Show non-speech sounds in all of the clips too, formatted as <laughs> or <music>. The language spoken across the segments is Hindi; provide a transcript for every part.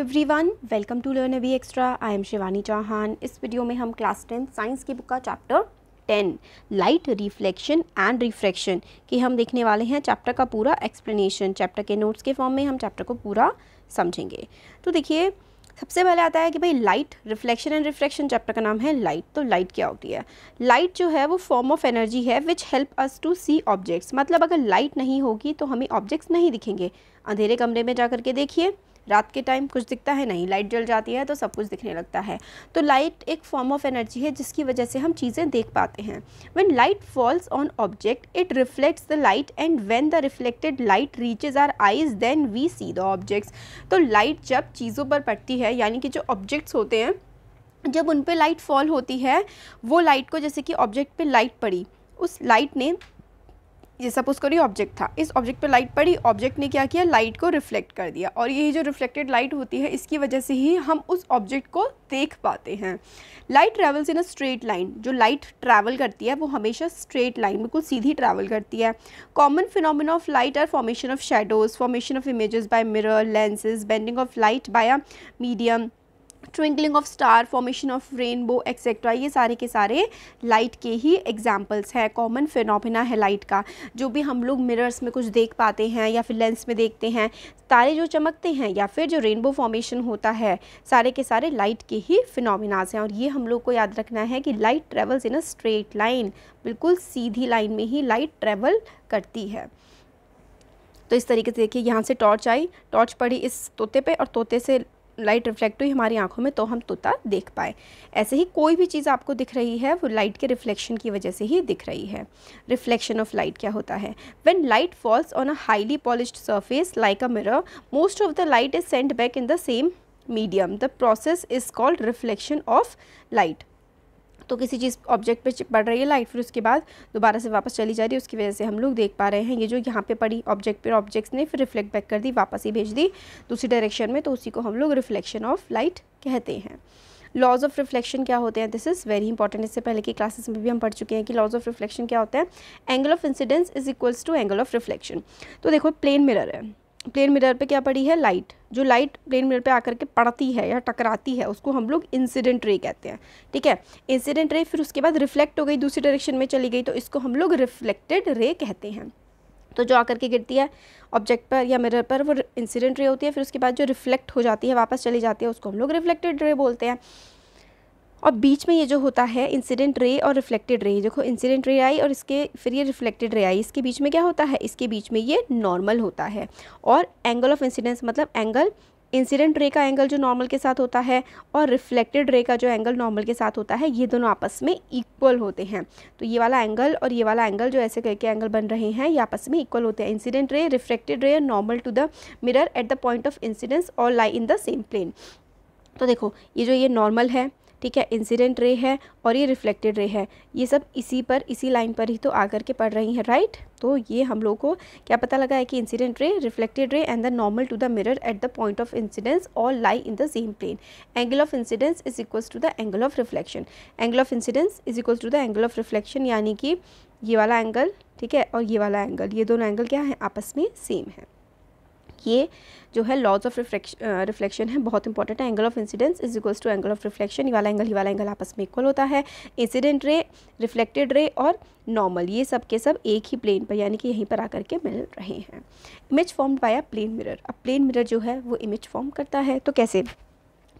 Every everyone welcome to learn अवी extra I am Shivani Chauhan इस वीडियो में हम क्लास टेंथ साइंस की बुक का chapter ten light reflection and refraction कि हम देखने वाले हैं चैप्टर का पूरा एक्सप्लेनेशन चैप्टर के नोट्स के फॉर्म में हम चैप्टर को पूरा समझेंगे तो देखिए सबसे पहले आता है कि भाई light reflection and refraction chapter का नाम है लाइट तो लाइट क्या होती है लाइट जो है वो फॉर्म ऑफ एनर्जी है which help us to see objects मतलब अगर लाइट नहीं होगी तो हमें ऑब्जेक्ट्स नहीं दिखेंगे अंधेरे कमरे में जा करके देखिए रात के टाइम कुछ दिखता है नहीं लाइट जल जाती है तो सब कुछ दिखने लगता है तो लाइट एक फॉर्म ऑफ एनर्जी है जिसकी वजह से हम चीज़ें देख पाते हैं when light falls on object it reflects the light and when the reflected light reaches our eyes then we see the objects तो लाइट जब चीज़ों पर पड़ती है यानी कि जो ऑब्जेक्ट्स होते हैं जब उन पर लाइट फॉल होती है वो लाइट को जैसे कि ऑब्जेक्ट पर लाइट पड़ी उस लाइट ने ये सपोज करिए ऑब्जेक्ट था इस ऑब्जेक्ट पे लाइट पड़ी ऑब्जेक्ट ने क्या किया लाइट को रिफ्लेक्ट कर दिया और यही जो रिफ्लेक्टेड लाइट होती है इसकी वजह से ही हम उस ऑब्जेक्ट को देख पाते हैं light travels in a straight line जो लाइट ट्रैवल करती है वो हमेशा स्ट्रेट लाइन बिल्कुल सीधी ट्रैवल करती है common phenomena of light are formation of shadows formation of images by mirror lenses bending of light by a medium twinkling of star formation of rainbow etcetera ये सारे के सारे लाइट के ही एग्जाम्पल्स हैं कॉमन फिनोमिना है लाइट का जो भी हम लोग मिरर्स में कुछ देख पाते हैं या फिर लेंस में देखते हैं तारे जो चमकते हैं या फिर जो रेनबो फॉर्मेशन होता है सारे के सारे लाइट के ही फिनोमिनाज हैं और ये हम लोग को याद रखना है कि light travels in a straight line बिल्कुल सीधी लाइन में ही लाइट ट्रेवल करती है तो इस तरीके से देखिए यहाँ से टॉर्च आई टॉर्च पड़ी इस तोते पे और तोते से लाइट रिफ्लेक्ट हुई हमारी आंखों में तो हम तोता देख पाए ऐसे ही कोई भी चीज़ आपको दिख रही है वो लाइट के रिफ्लेक्शन की वजह से ही दिख रही है रिफ्लेक्शन ऑफ लाइट क्या होता है when light falls on a highly polish surface like a mirror most of the light is send back in the same medium the process is called reflection of light तो किसी चीज़ ऑब्जेक्ट पे पड़ रही है लाइट फिर उसके बाद दोबारा से वापस चली जा रही है उसकी वजह से हम लोग देख पा रहे हैं ये जो यहाँ पे पड़ी ऑब्जेक्ट पर ऑब्जेक्ट्स ने फिर रिफ्लेक्ट बैक कर दी वापस ही भेज दी दूसरी डायरेक्शन में तो उसी को हम लोग रिफ्लेक्शन ऑफ लाइट कहते हैं लॉज ऑफ रिफ्लेक्शन क्या होते हैं दिस इज़ वेरी इंपॉर्टेंट इससे पहले की क्लासेस में भी हम पढ़ चुके हैं कि लॉज ऑफ रिफ्लेक्शन क्या होता है angle of incidence is equals to angle of reflection तो देखो प्लेन मिरर है प्लेन मिरर पे क्या पड़ी है लाइट जो लाइट प्लेन मिरर पे आकर के पड़ती है या टकराती है उसको हम लोग इंसिडेंट रे कहते हैं ठीक है इंसिडेंट रे फिर उसके बाद रिफ्लेक्ट हो गई दूसरी डायरेक्शन में चली गई तो इसको हम लोग रिफ्लेक्टेड रे कहते हैं तो जो आकर के गिरती है ऑब्जेक्ट पर या मिरर पर वो इंसिडेंट रे होती है फिर उसके बाद जो रिफ्लेक्ट हो जाती है वापस चली जाती है उसको हम लोग रिफ्लेक्टेड रे बोलते हैं और बीच में ये जो होता है इंसिडेंट रे और रिफ्लेक्टेड रे देखो इंसिडेंट रे आई और इसके फिर ये रिफ्लेक्टेड रे आई इसके बीच में क्या होता है इसके बीच में ये नॉर्मल होता है और एंगल ऑफ इंसिडेंस मतलब एंगल इंसिडेंट रे का एंगल जो नॉर्मल के साथ होता है और रिफ्लेक्टेड रे का जो एंगल नॉर्मल के साथ होता है ये दोनों आपस में इक्वल होते हैं तो ये वाला एंगल और ये वाला एंगल जो ऐसे करके एंगल बन रहे हैं ये आपस में इक्वल होते हैं incident ray reflected ray normal to the mirror at the point of incidence और lie in the same plane तो देखो ये जो ये नॉर्मल है ठीक है इंसिडेंट रे है और ये रिफ्लेक्टेड रे है ये सब इसी पर इसी लाइन पर ही तो आकर के पढ़ रही हैं राइट तो ये हम लोग को क्या पता लगा है कि incident ray reflected ray and the normal to the mirror at the point of incidence और lie in the same plane angle of incidence is equal to the angle of reflection angle of incidence is equals to the angle of reflection यानी कि ये वाला एंगल ठीक है और ये वाला एंगल ये दोनों एंगल क्या है आपस में सेम है ये जो है लॉज ऑफ रिफ्लेक्शन है बहुत इंपॉर्टेंट है angle of incidence is equals to angle of reflection ये वाला एंगल ये वाला एंगल आपस में इक्वल होता है इंसिडेंट रे रिफ्लेक्टेड रे और नॉर्मल ये सब के सब एक ही प्लेन पर यानी कि यहीं पर आकर के मिल रहे हैं image formed by a plane mirror अब प्लेन मिरर जो है वो इमेज फॉर्म करता है तो कैसे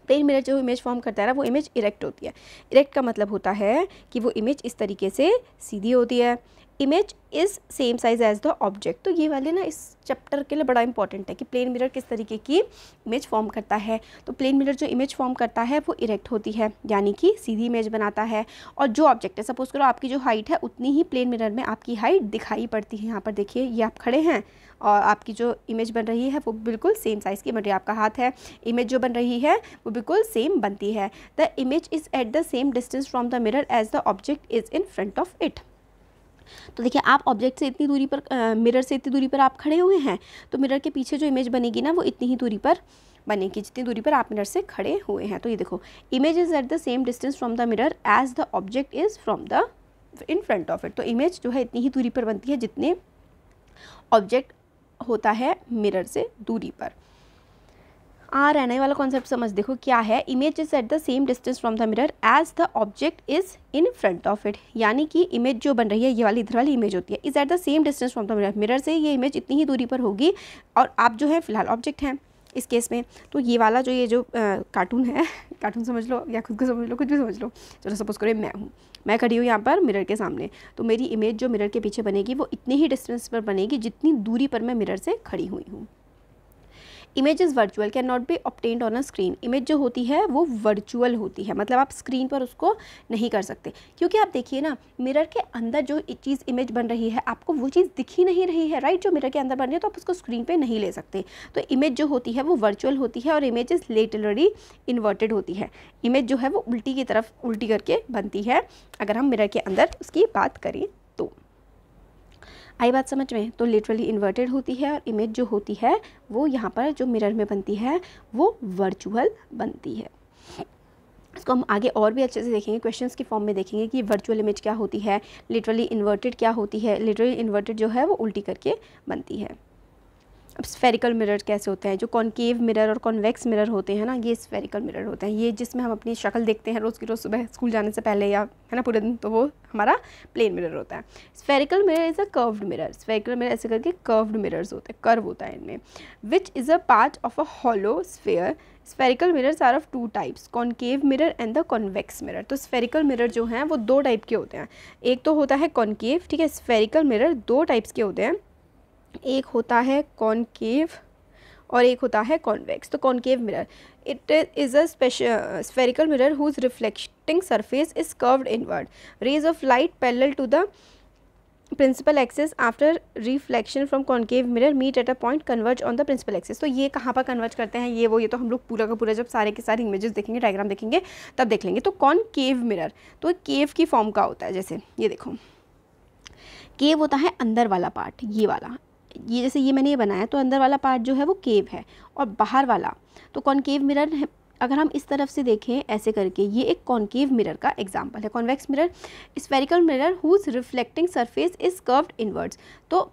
प्लेन मिरर जो इमेज फॉर्म करता है ना वो इमेज इरेक्ट होती है इरेक्ट का मतलब होता है कि वो इमेज इस तरीके से सीधी होती है image is same size as the object तो ये वाले ना इस चैप्टर के लिए बड़ा इंपॉर्टेंट है कि प्लेन मिरर किस तरीके की इमेज फॉर्म करता है तो प्लेन मिरर जो इमेज फॉर्म करता है वो इरेक्ट होती है यानी कि सीधी इमेज बनाता है और जो ऑब्जेक्ट है सपोज करो आपकी जो हाइट है उतनी ही प्लेन मिरर में आपकी हाइट दिखाई पड़ती है यहाँ पर देखिए ये आप खड़े हैं और आपकी जो इमेज बन रही है वो बिल्कुल सेम साइज़ की बन रही है आपका हाथ है इमेज जो बन रही है वो बिल्कुल सेम बनती है the image is at the same distance from the mirror as the object is in front of it तो देखिए आप ऑब्जेक्ट से इतनी दूरी पर मिरर से इतनी दूरी पर आप खड़े हुए हैं तो मिरर के पीछे जो इमेज बनेगी ना वो इतनी ही दूरी पर बनेगी जितनी दूरी पर आप मिरर से खड़े हुए हैं तो ये देखो image is at the same distance from the mirror as the object is from the in front of it तो इमेज जो है इतनी ही दूरी पर बनती है जितने ऑब्जेक्ट होता है मिरर से दूरी पर आ रहने वाला कॉन्सेप्ट समझ देखो क्या है image is at the same distance from the mirror as the object is in front of it यानी कि इमेज जो बन रही है ये वाली इधर वाली इमेज होती है is at the same distance from the mirror mirror से ये इमेज इतनी ही दूरी पर होगी और आप जो है फिलहाल ऑब्जेक्ट हैं इस केस में तो ये वाला जो ये जो कार्टून है कार्टून <laughs> समझ लो या खुद को समझ लो कुछ भी समझ लो चलो सपोज करो मैं हूँ मैं खड़ी हूँ यहाँ पर मिरर के सामने तो मेरी इमेज जो मिरर के पीछे बनेगी वो इतने ही डिस्टेंस पर बनेगी जितनी दूरी पर मैं मिरर से खड़ी हुई हूँ images virtual cannot be obtained on a screen image जो होती है वो वर्चुअल होती है मतलब आप स्क्रीन पर उसको नहीं कर सकते क्योंकि आप देखिए ना मिरर के अंदर जो चीज़ इमेज बन रही है आपको वो चीज़ दिख ही नहीं रही है राइट जो मिरर के अंदर बन रही है तो आप उसको स्क्रीन पर नहीं ले सकते तो इमेज जो होती है वो वर्चुअल होती है और इमेजेस लेटरली इन्वर्टेड होती है इमेज जो है वो उल्टी की तरफ उल्टी करके बनती है अगर हम मिरर के अंदर उसकी बात करें आई बात समझ में तो लिटरली इन्वर्टेड होती है और इमेज जो होती है वो यहाँ पर जो मिरर में बनती है वो वर्चुअल बनती है इसको हम आगे और भी अच्छे से देखेंगे क्वेश्चंस के फॉर्म में देखेंगे कि वर्चुअल इमेज क्या होती है लिटरली इन्वर्टेड क्या होती है लिटरली इन्वर्टेड जो है वो उल्टी करके बनती है अब स्फेरिकल मिरर कैसे होते हैं जो कॉन्केव मिरर और कॉन्वेक्स मिरर होते हैं ना ये स्फेरिकल मिरर होते हैं ये जिसमें हम अपनी शक्ल देखते हैं रोज़ की रोज़ सुबह स्कूल जाने से पहले या है ना पूरे दिन तो वो हमारा प्लेन मिरर होता है spherical mirror is a curved mirror spherical mirror ऐसे करके कर्व्ड मिरर्स होते हैं कर्व होता है इनमें which is a part of a hollow sphere spherical mirrors are of two types concave mirror and the convex mirror तो स्फेरिकल मिरर जो हैं वो दो टाइप के होते हैं एक तो होता है कॉन्केव ठीक है स्फेरिकल मिरर दो टाइप्स के होते हैं एक होता है कॉनकेव और एक होता है कॉन्वेक्स तो concave mirror it is a स्पेश spherical mirror whose reflecting surface is curved inward rays of light parallel to the principal axis after reflection from concave mirror meet at a point converge on the principal axis तो ये कहाँ पर कन्वर्ज करते हैं ये वो ये तो हम लोग पूरा का पूरा जब सारे के सारे इमेजेस देखेंगे डायग्राम देखेंगे तब देख लेंगे तो कॉन्केव मिरर तो केव की फॉर्म का होता है जैसे ये देखो केव होता है अंदर वाला पार्ट ये वाला ये जैसे ये मैंने ये बनाया तो अंदर वाला पार्ट जो है वो केव है और बाहर वाला तो कॉन्केव मिरर है अगर हम इस तरफ से देखें ऐसे करके ये एक कॉन्केव मिरर का एग्जाम्पल है convex mirror spherical mirror whose reflecting surface is curved inwards तो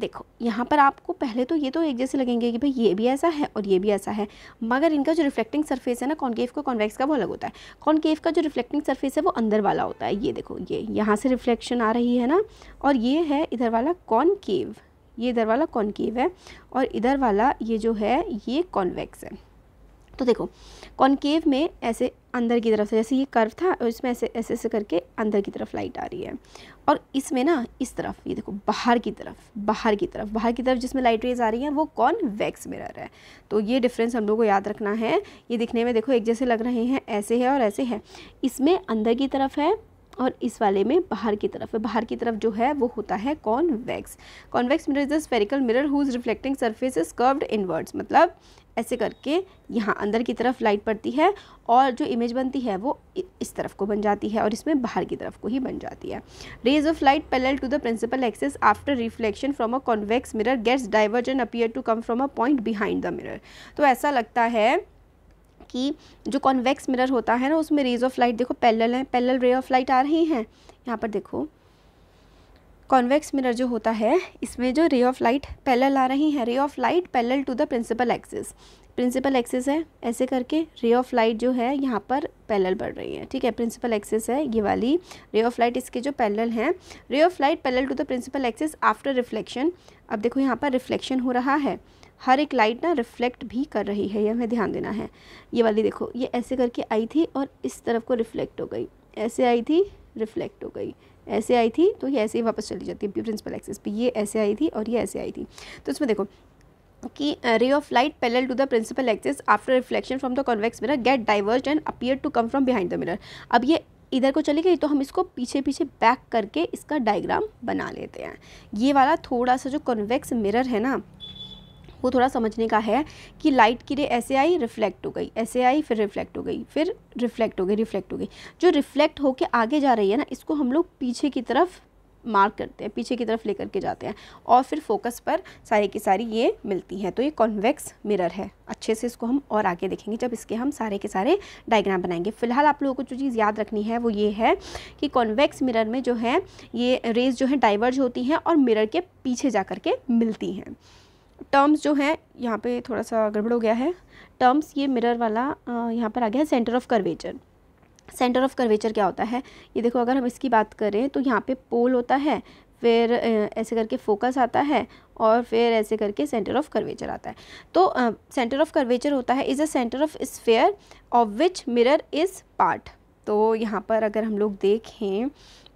देखो यहाँ पर आपको पहले तो ये तो एक जैसे लगेंगे कि भाई ये भी ऐसा है और ये भी ऐसा है मगर इनका जो रिफ्लेक्टिंग सरफेस है ना कॉन्केव का कॉन्वेक्स का वो अलग होता है कॉन्केव का जो रिफ्लेक्टिंग सरफेस है वो अंदर वाला होता है ये देखो ये यहाँ से रिफ्लेक्शन आ रही है ना और ये है इधर वाला कॉनकेव ये इधर वाला कॉन्केव है और इधर वाला ये जो है ये कॉन्वेक्स है तो देखो कॉन्केव में ऐसे अंदर की तरफ से जैसे ये कर्व था और इसमें ऐसे ऐसे ऐसे करके अंदर की तरफ लाइट आ रही है और इसमें ना इस तरफ ये देखो बाहर की तरफ बाहर की तरफ बाहर की तरफ जिसमें लाइट रेज आ रही है वो कॉन्वेक्स मिरर है तो ये डिफरेंस हम लोग को याद रखना है ये दिखने में देखो एक जैसे लग रहे हैं ऐसे है और ऐसे है इसमें अंदर की तरफ है और इस वाले में बाहर की तरफ बाहर की तरफ जो है वो होता है convex convex mirror is a spherical mirror whose reflecting surface is curved inwards मतलब ऐसे करके यहाँ अंदर की तरफ लाइट पड़ती है और जो इमेज बनती है वो इस तरफ को बन जाती है और इसमें बाहर की तरफ को ही बन जाती है rays of light parallel to the principal axis after reflection from a convex mirror gets diverged appear to come from a point behind the mirror तो ऐसा लगता है कि जो कॉन्वेक्स मिरर होता है ना उसमें रेज ऑफ लाइट देखो पैरेलल हैं पैरेलल रे ऑफ लाइट आ रही हैं यहाँ पर देखो कॉन्वेक्स मिरर जो होता है इसमें जो रे ऑफ लाइट पैरेलल आ रही हैं ray of light parallel to the principal axis principal axis है ऐसे करके रे ऑफ लाइट जो है यहाँ पर पैरेलल बढ़ रही है ठीक है प्रिंसिपल एक्सिस है ये वाली रे ऑफ लाइट इसके जो पैरेलल हैं ray of light parallel to the principal axis after reflection अब देखो यहाँ पर रिफ्लेक्शन हो रहा है हर एक लाइट ना रिफ्लेक्ट भी कर रही है ये हमें ध्यान देना है ये वाली देखो ये ऐसे करके आई थी और इस तरफ को रिफ्लेक्ट हो गई ऐसे आई थी रिफ्लेक्ट हो गई ऐसे आई थी तो ये ऐसे ही वापस चली जाती है प्रिंसिपल एक्सेस पे ये ऐसे आई थी और ये ऐसे आई थी तो इसमें देखो कि ray of light parallel to the principal axis after reflection from the convex mirror get diverge and appear to come from behind the mirror अब ये इधर को चली गई तो हम इसको पीछे पीछे बैक करके इसका डायग्राम बना लेते हैं ये वाला थोड़ा सा जो कॉन्वेक्स मिरर है ना वो थोड़ा समझने का है कि लाइट की रे ऐसे आई रिफ्लेक्ट हो गई ऐसे आई फिर रिफ्लेक्ट हो गई फिर रिफ्लेक्ट हो गई रिफ्लेक्ट हो गई जो रिफ्लेक्ट होके आगे जा रही है ना इसको हम लोग पीछे की तरफ मार्क करते हैं पीछे की तरफ लेकर के जाते हैं और फिर फोकस पर सारे की सारी ये मिलती हैं तो ये कॉन्वेक्स मिरर है अच्छे से इसको हम और आगे देखेंगे जब इसके हम सारे के सारे डायग्राम बनाएंगे फिलहाल आप लोगों को जो चीज़ याद रखनी है वो ये है कि कॉन्वेक्स मिरर में जो है ये रेज जो है डाइवर्ज होती हैं और मिरर के पीछे जा के मिलती हैं टर्म्स जो है यहाँ पे थोड़ा सा गड़बड़ हो गया है टर्म्स ये मिरर वाला यहाँ पर आ गया है centre of curvature centre of curvature क्या होता है ये देखो अगर हम इसकी बात करें तो यहाँ पे पोल होता है फिर ऐसे करके फोकस आता है और फिर ऐसे करके सेंटर ऑफ कर्वेचर आता है तो सेंटर ऑफ कर्वेचर होता है is a centre of sphere of which mirror is part तो यहाँ पर अगर हम लोग देखें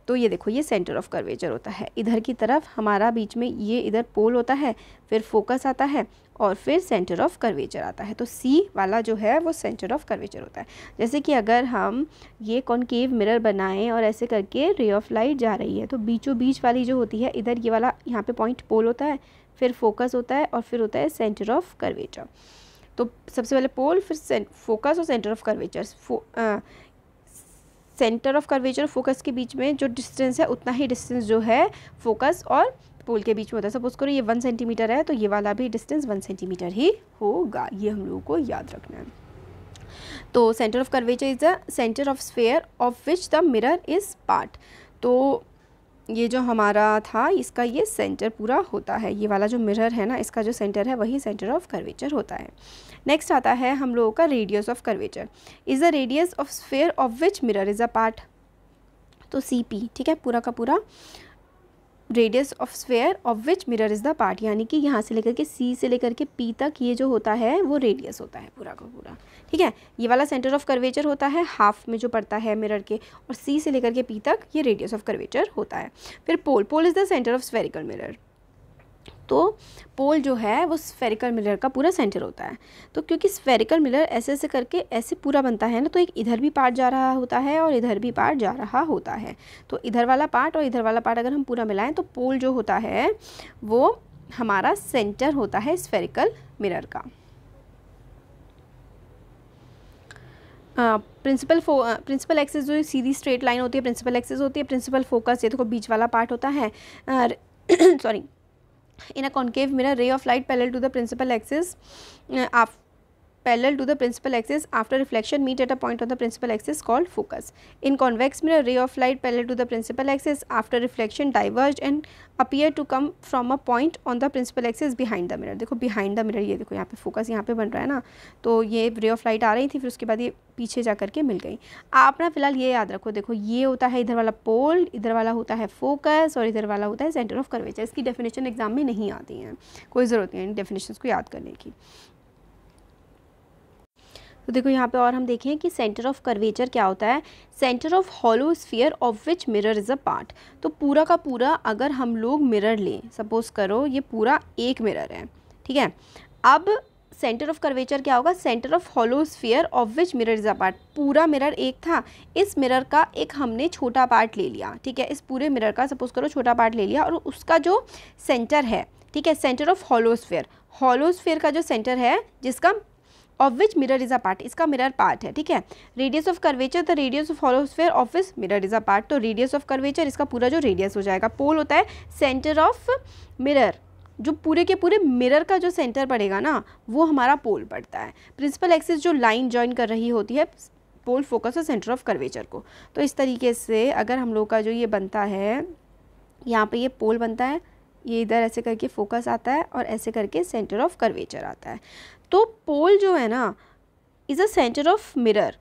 तो ये देखो ये सेंटर ऑफ कर्वेचर होता है इधर की तरफ हमारा बीच में ये इधर पोल होता है फिर फोकस आता है और फिर सेंटर ऑफ कर्वेचर आता है तो सी वाला जो है वो सेंटर ऑफ कर्वेचर होता है जैसे कि अगर हम ये कॉन्केव मिरर बनाएं और ऐसे करके रे ऑफ लाइट जा रही है तो बीचों बीच वाली जो होती है इधर ये वाला यहाँ पे पॉइंट पोल होता है फिर फोकस होता है और फिर होता है सेंटर ऑफ कर्वेचर तो सबसे पहले पोल फिर फोकस और centre of curvature centre of curvature focus के बीच में जो डिस्टेंस है उतना ही डिस्टेंस जो है फोकस और पोल के बीच में होता है सपोज करो ये वन सेंटीमीटर है तो ये वाला भी डिस्टेंस वन सेंटीमीटर ही होगा ये हम लोगों को याद रखना है तो centre of curvature is the centre of sphere of which the mirror is part तो ये जो हमारा था इसका ये सेंटर पूरा होता है ये वाला जो मिरर है ना इसका जो सेंटर है वही सेंटर ऑफ कर्वेचर होता है नेक्स्ट आता है हम लोगों का radius of curvature is the radius of sphere of which mirror is a part तो सी पी ठीक है पूरा का पूरा radius of sphere of which mirror is the part यानी कि यहाँ से लेकर के सी से लेकर के पी तक ये जो होता है वो रेडियस होता है पूरा का पूरा ठीक है ये वाला सेंटर ऑफ कर्वेचर होता है हाफ में जो पड़ता है मिरर के और सी से लेकर के पी तक ये रेडियस ऑफ कर्वेचर होता है फिर pole pole is the centre of spherical mirror तो पोल जो है वो स्फेरिकल मिलर का पूरा सेंटर होता है तो क्योंकि स्फेरिकल मिलर ऐसे ऐसे करके ऐसे पूरा बनता है ना तो एक इधर भी पार्ट जा रहा होता है और इधर भी पार्ट जा रहा होता है तो इधर वाला पार्ट और इधर वाला पार्ट अगर हम पूरा मिलाएं तो पोल जो होता है वो हमारा सेंटर होता है स्फेरिकल मिरर का प्रिंसिपल फो प्रिंसिपल एक्सेस जो सीधी स्ट्रेट लाइन होती है प्रिंसिपल एक्सेस होती है प्रिंसिपल फोकस ये देखो बीच वाला पार्ट होता है sorry <coughs> in a concave mirror ray of light parallel to the principal axis parallel to the principal axis after reflection meet at a point on the principal axis called focus. In convex mirror, ray of light parallel to the principal axis after reflection diverged and appear to come from a point on the principal axis behind the mirror. देखो behind the mirror ये देखो यहाँ पे focus यहाँ पे बन रहा है ना तो ये ray of light आ रही थी फिर उसके बाद ये पीछे जा करके मिल गई आप ना फिलहाल ये याद रखो देखो ये होता है इधर वाला पोल इधर वाला होता है फोकस और इधर वाला होता है सेंटर ऑफ कर्वेचर इसकी डेफिनेशन एग्जाम में नहीं आती हैं कोई ज़रूरत नहीं है डेफिनेशन को याद करने की तो देखो यहाँ पे और हम देखें कि सेंटर ऑफ कर्वेचर क्या होता है centre of hollow sphere of which mirror is a part तो पूरा का पूरा अगर हम लोग मिरर लें सपोज करो ये पूरा एक मिरर है ठीक है अब सेंटर ऑफ कर्वेचर क्या होगा centre of hollow sphere of which mirror is a part पूरा मिरर एक था इस मिरर का एक हमने छोटा पार्ट ले लिया ठीक है इस पूरे मिरर का सपोज करो छोटा पार्ट ले लिया और उसका जो सेंटर है ठीक है centre of hollow sphere hollow sphere का जो सेंटर है जिसका of which mirror is a part इसका मिरर पार्ट है ठीक है radius of curvature the radius of hollow sphere of which mirror is a part तो रेडियस ऑफ कर्वेचर इसका पूरा जो रेडियस हो जाएगा पोल होता है सेंटर ऑफ मिरर जो पूरे के पूरे मिरर का जो सेंटर पड़ेगा ना वो हमारा पोल पड़ता है प्रिंसिपल एक्सिस जो लाइन ज्वाइन कर रही होती है पोल फोकस और सेंटर ऑफ कर्वेचर को तो इस तरीके से अगर हम लोग का जो ये बनता है यहाँ पे ये पोल बनता है ये इधर ऐसे करके फोकस आता है और ऐसे करके सेंटर ऑफ कर्वेचर आता है तो पोल जो है ना is a centre of mirror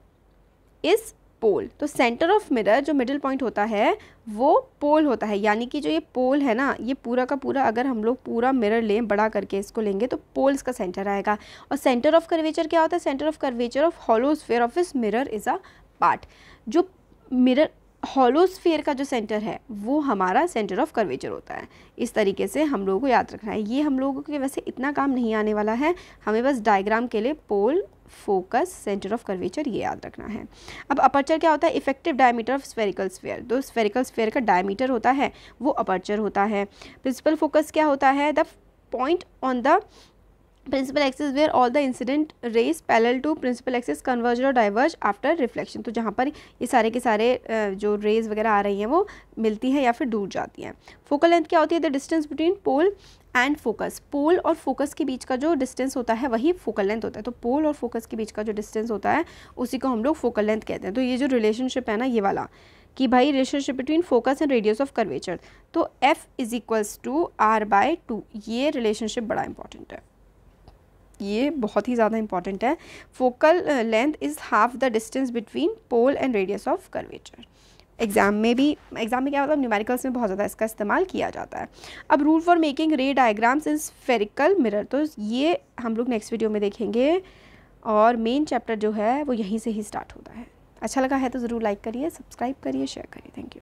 इस पोल तो सेंटर ऑफ मिरर जो मिडिल पॉइंट होता है वो पोल होता है यानी कि जो ये पोल है ना ये पूरा का पूरा अगर हम लोग पूरा मिरर लें बड़ा करके इसको लेंगे तो पोल इसका सेंटर आएगा और सेंटर ऑफ कर्वेचर क्या होता है centre of curvature of hollow sphere of इस मिरर इज़ अ पार्ट जो मिरर हॉलोस्फेयर का जो सेंटर है वो हमारा सेंटर ऑफ कर्वेचर होता है इस तरीके से हम लोगों को याद रखना है ये हम लोगों के वैसे इतना काम नहीं आने वाला है हमें बस डायग्राम के लिए pole focus centre of curvature ये याद रखना है अब अपर्चर क्या होता है effective diameter of spherical sphere तो स्फेरिकल स्फेयर का डायमीटर होता है वो अपर्चर होता है प्रिंसिपल फोकस क्या होता है the point on the principal axis where all the incident rays parallel to principal axis converge और डाइवर्ज आफ्टर रिफ्लेक्शन तो जहाँ पर ये सारे के सारे जो रेज वगैरह आ रही हैं वो मिलती हैं या फिर दूर जाती हैं फोकल लेंथ क्या होती है the distance between pole and focus pole और फोकस के बीच का जो डिस्टेंस होता है वही फोकल लेंथ होता है तो पोल और फोकस के बीच का जो डिस्टेंस होता है उसी को हम लोग फोकल लेंथ कहते हैं तो ये जो रिलेशनशिप है ना ये वाला कि भाई relationship between focus and radius of curvature तो F is equals to R by two ये रिलेशनशिप बड़ा इंपॉर्टेंट है ये बहुत ही ज़्यादा इंपॉर्टेंट है focal length is half the distance between pole and radius of curvature exam में भी एग्ज़ाम में क्या होता है न्यूमेरिकल्स में बहुत ज़्यादा इसका इस्तेमाल किया जाता है अब rule for making ray diagrams in spherical mirror तो ये हम लोग नेक्स्ट वीडियो में देखेंगे और मेन चैप्टर जो है वो यहीं से ही स्टार्ट होता है अच्छा लगा है तो ज़रूर लाइक करिए सब्सक्राइब करिए शेयर करिए थैंक यू